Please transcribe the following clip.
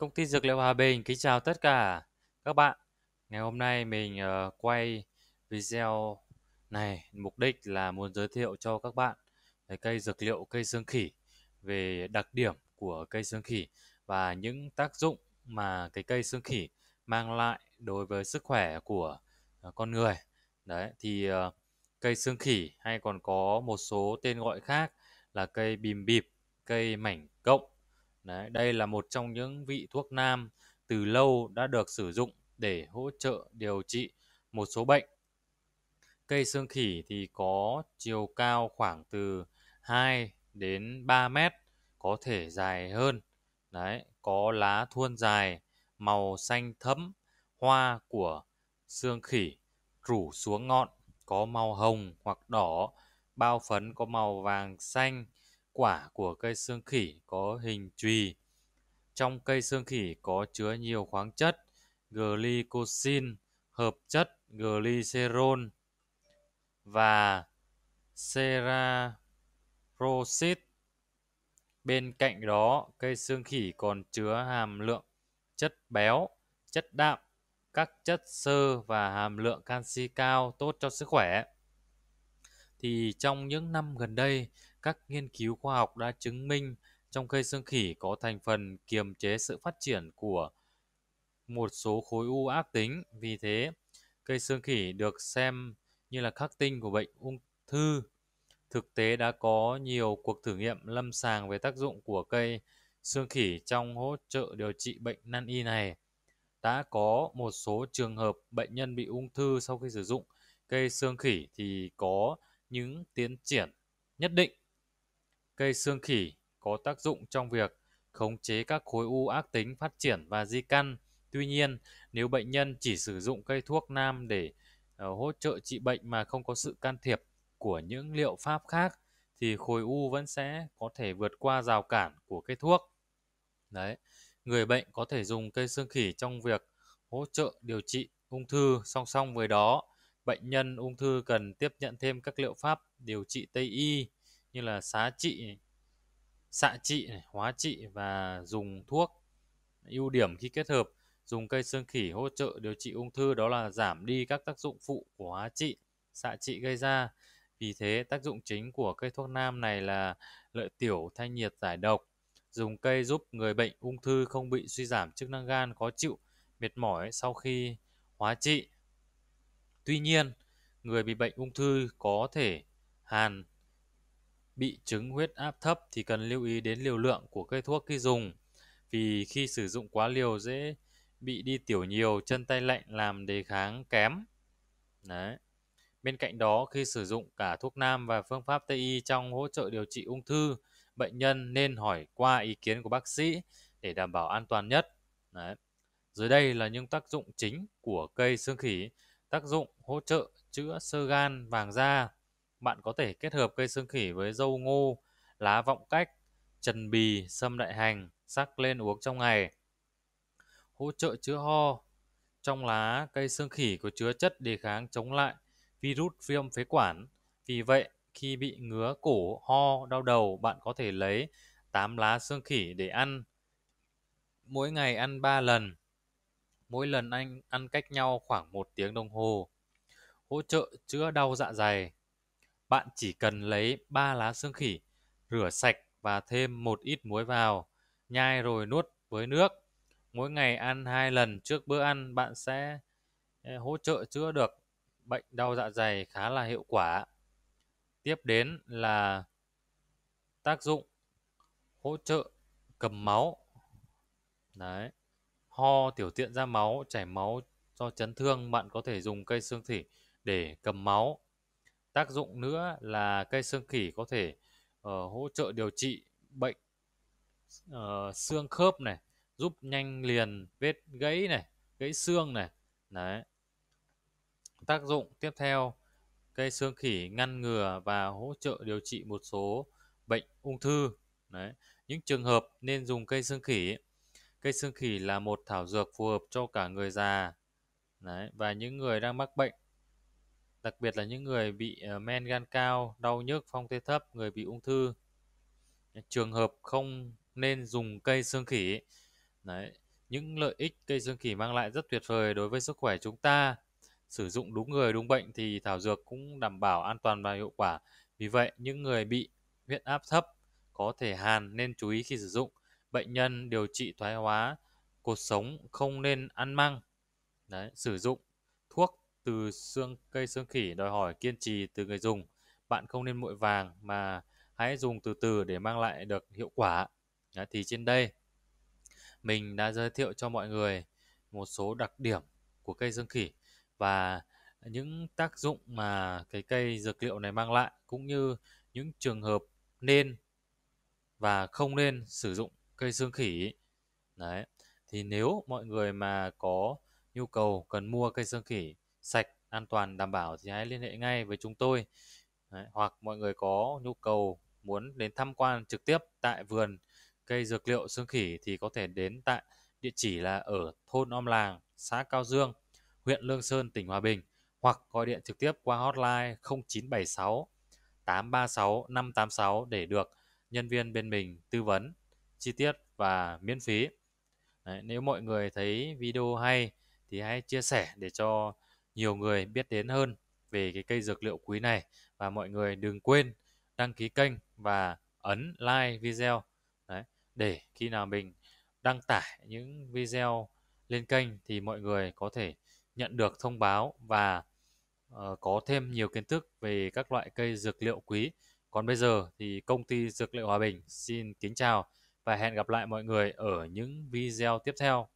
Công ty Dược liệu Hòa Bình kính chào tất cả các bạn. Ngày hôm nay mình uh, quay video này mục đích là muốn giới thiệu cho các bạn về cây dược liệu cây xương khỉ, về đặc điểm của cây xương khỉ và những tác dụng mà cái cây xương khỉ mang lại đối với sức khỏe của uh, con người. Đấy thì uh, cây xương khỉ hay còn có một số tên gọi khác là cây bìm bịp, cây mảnh cộng Đấy, đây là một trong những vị thuốc nam từ lâu đã được sử dụng để hỗ trợ điều trị một số bệnh. Cây xương khỉ thì có chiều cao khoảng từ 2 đến 3 mét, có thể dài hơn. Đấy, có lá thuôn dài, màu xanh thẫm, hoa của xương khỉ rủ xuống ngọn có màu hồng hoặc đỏ, bao phấn có màu vàng xanh, quả của cây xương khỉ có hình chùy. Trong cây xương khỉ có chứa nhiều khoáng chất glycosin, hợp chất glycerol và cerarosit. Bên cạnh đó, cây xương khỉ còn chứa hàm lượng chất béo, chất đạm, các chất xơ và hàm lượng canxi cao tốt cho sức khỏe. Thì trong những năm gần đây, các nghiên cứu khoa học đã chứng minh trong cây xương khỉ có thành phần kiềm chế sự phát triển của một số khối u ác tính. Vì thế, cây xương khỉ được xem như là khắc tinh của bệnh ung thư. Thực tế đã có nhiều cuộc thử nghiệm lâm sàng về tác dụng của cây xương khỉ trong hỗ trợ điều trị bệnh nan y này. Đã có một số trường hợp bệnh nhân bị ung thư sau khi sử dụng cây xương khỉ thì có những tiến triển nhất định. Cây xương khỉ có tác dụng trong việc khống chế các khối u ác tính phát triển và di căn. Tuy nhiên, nếu bệnh nhân chỉ sử dụng cây thuốc nam để ờ, hỗ trợ trị bệnh mà không có sự can thiệp của những liệu pháp khác thì khối u vẫn sẽ có thể vượt qua rào cản của cây thuốc. Đấy, người bệnh có thể dùng cây xương khỉ trong việc hỗ trợ điều trị ung thư song song với đó, bệnh nhân ung thư cần tiếp nhận thêm các liệu pháp điều trị Tây y như là xá trị xạ trị hóa trị và dùng thuốc ưu điểm khi kết hợp dùng cây xương khỉ hỗ trợ điều trị ung thư đó là giảm đi các tác dụng phụ của hóa trị xạ trị gây ra vì thế tác dụng chính của cây thuốc nam này là lợi tiểu thanh nhiệt giải độc dùng cây giúp người bệnh ung thư không bị suy giảm chức năng gan khó chịu mệt mỏi sau khi hóa trị tuy nhiên người bị bệnh ung thư có thể hàn bị chứng huyết áp thấp thì cần lưu ý đến liều lượng của cây thuốc khi dùng. Vì khi sử dụng quá liều dễ bị đi tiểu nhiều, chân tay lạnh làm đề kháng kém. Đấy. Bên cạnh đó, khi sử dụng cả thuốc nam và phương pháp Tây y trong hỗ trợ điều trị ung thư, bệnh nhân nên hỏi qua ý kiến của bác sĩ để đảm bảo an toàn nhất. Đấy. Dưới đây là những tác dụng chính của cây xương khỉ, tác dụng hỗ trợ chữa sơ gan vàng da, bạn có thể kết hợp cây xương khỉ với dâu ngô, lá vọng cách, trần bì, sâm đại hành, sắc lên uống trong ngày. Hỗ trợ chữa ho. Trong lá cây xương khỉ có chứa chất đề kháng chống lại virus viêm phế quản. Vì vậy, khi bị ngứa cổ, ho, đau đầu, bạn có thể lấy 8 lá xương khỉ để ăn. Mỗi ngày ăn 3 lần. Mỗi lần anh ăn cách nhau khoảng 1 tiếng đồng hồ. Hỗ trợ chữa đau dạ dày. Bạn chỉ cần lấy 3 lá xương khỉ, rửa sạch và thêm một ít muối vào, nhai rồi nuốt với nước. Mỗi ngày ăn 2 lần trước bữa ăn bạn sẽ hỗ trợ chữa được bệnh đau dạ dày khá là hiệu quả. Tiếp đến là tác dụng hỗ trợ cầm máu. Đấy. Ho tiểu tiện ra máu, chảy máu do chấn thương bạn có thể dùng cây xương thỉ để cầm máu. Tác dụng nữa là cây xương khỉ có thể uh, hỗ trợ điều trị bệnh uh, xương khớp này, giúp nhanh liền vết gãy này, gãy xương này. Đấy. Tác dụng tiếp theo, cây xương khỉ ngăn ngừa và hỗ trợ điều trị một số bệnh ung thư. Đấy. Những trường hợp nên dùng cây xương khỉ. Cây xương khỉ là một thảo dược phù hợp cho cả người già Đấy. và những người đang mắc bệnh đặc biệt là những người bị ờ, men gan cao, đau nhức, phong tê thấp, người bị ung thư. Trường hợp không nên dùng cây xương khỉ. Đấy, những lợi ích cây xương khỉ mang lại rất tuyệt vời đối với sức khỏe chúng ta. Sử dụng đúng người đúng bệnh thì thảo dược cũng đảm bảo an toàn và hiệu quả. Vì vậy, những người bị huyết áp thấp có thể hàn nên chú ý khi sử dụng. Bệnh nhân điều trị thoái hóa cột sống không nên ăn măng. Đấy, sử dụng thuốc từ xương cây xương khỉ đòi hỏi kiên trì từ người dùng. Bạn không nên muội vàng mà hãy dùng từ từ để mang lại được hiệu quả. Đó, thì trên đây mình đã giới thiệu cho mọi người một số đặc điểm của cây dương khỉ và những tác dụng mà cái cây dược liệu này mang lại cũng như những trường hợp nên và không nên sử dụng cây dương khỉ. Đấy. Thì nếu mọi người mà có nhu cầu cần mua cây dương khỉ sạch an toàn đảm bảo thì hãy liên hệ ngay với chúng tôi Đấy, hoặc mọi người có nhu cầu muốn đến tham quan trực tiếp tại vườn cây dược liệu xương khỉ thì có thể đến tại địa chỉ là ở thôn Om Làng, xã Cao Dương, huyện Lương Sơn, tỉnh Hòa Bình hoặc gọi điện trực tiếp qua hotline 0976 836 586 để được nhân viên bên mình tư vấn chi tiết và miễn phí. Đấy, nếu mọi người thấy video hay thì hãy chia sẻ để cho nhiều người biết đến hơn về cái cây dược liệu quý này và mọi người đừng quên đăng ký kênh và ấn like video đấy để khi nào mình đăng tải những video lên kênh thì mọi người có thể nhận được thông báo và uh, có thêm nhiều kiến thức về các loại cây dược liệu quý. Còn bây giờ thì công ty Dược liệu Hòa Bình xin kính chào và hẹn gặp lại mọi người ở những video tiếp theo.